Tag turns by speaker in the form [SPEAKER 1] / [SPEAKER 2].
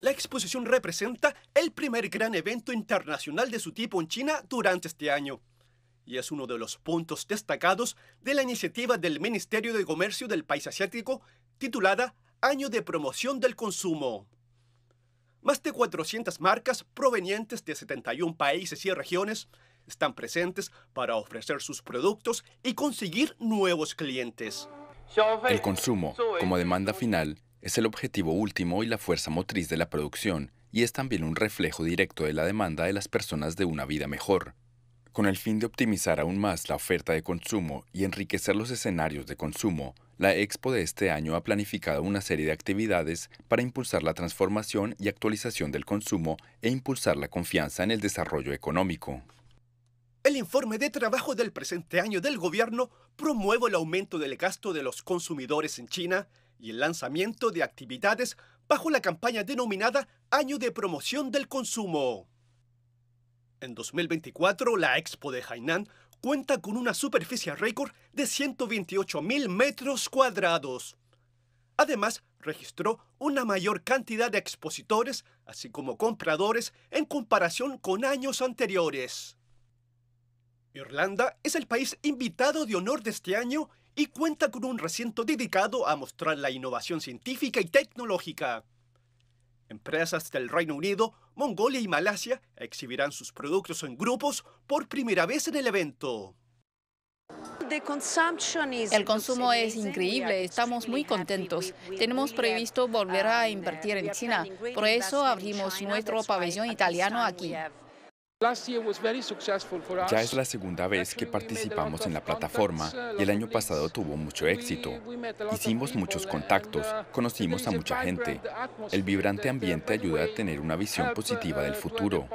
[SPEAKER 1] La exposición representa el primer gran evento internacional de su tipo en China durante este año y es uno de los puntos destacados de la iniciativa del Ministerio de Comercio del país asiático titulada Año de Promoción del Consumo. Más de 400 marcas provenientes de 71 países y regiones están presentes para ofrecer sus productos y conseguir nuevos clientes.
[SPEAKER 2] El consumo, como demanda final, es el objetivo último y la fuerza motriz de la producción, y es también un reflejo directo de la demanda de las personas de una vida mejor. Con el fin de optimizar aún más la oferta de consumo y enriquecer los escenarios de consumo, la Expo de este año ha planificado una serie de actividades para impulsar la transformación y actualización del consumo e impulsar la confianza en el desarrollo económico.
[SPEAKER 1] El informe de trabajo del presente año del gobierno promueve el aumento del gasto de los consumidores en China y el lanzamiento de actividades bajo la campaña denominada Año de Promoción del Consumo. En 2024, la Expo de Hainan cuenta con una superficie récord de 128.000 metros cuadrados. Además, registró una mayor cantidad de expositores, así como compradores, en comparación con años anteriores. Irlanda es el país invitado de honor de este año y cuenta con un recinto dedicado a mostrar la innovación científica y tecnológica. Empresas del Reino Unido, Mongolia y Malasia exhibirán sus productos en grupos por primera vez en el evento.
[SPEAKER 2] El consumo es
[SPEAKER 1] increíble, estamos muy contentos. Tenemos previsto volver a invertir en China, por eso abrimos nuestro pabellón italiano aquí.
[SPEAKER 2] Ya es la segunda vez que participamos en la plataforma uh, y el año pasado tuvo mucho éxito. Hicimos muchos contactos, uh, conocimos a mucha gente. El vibrante ambiente ayuda a tener una visión uh, positiva del futuro.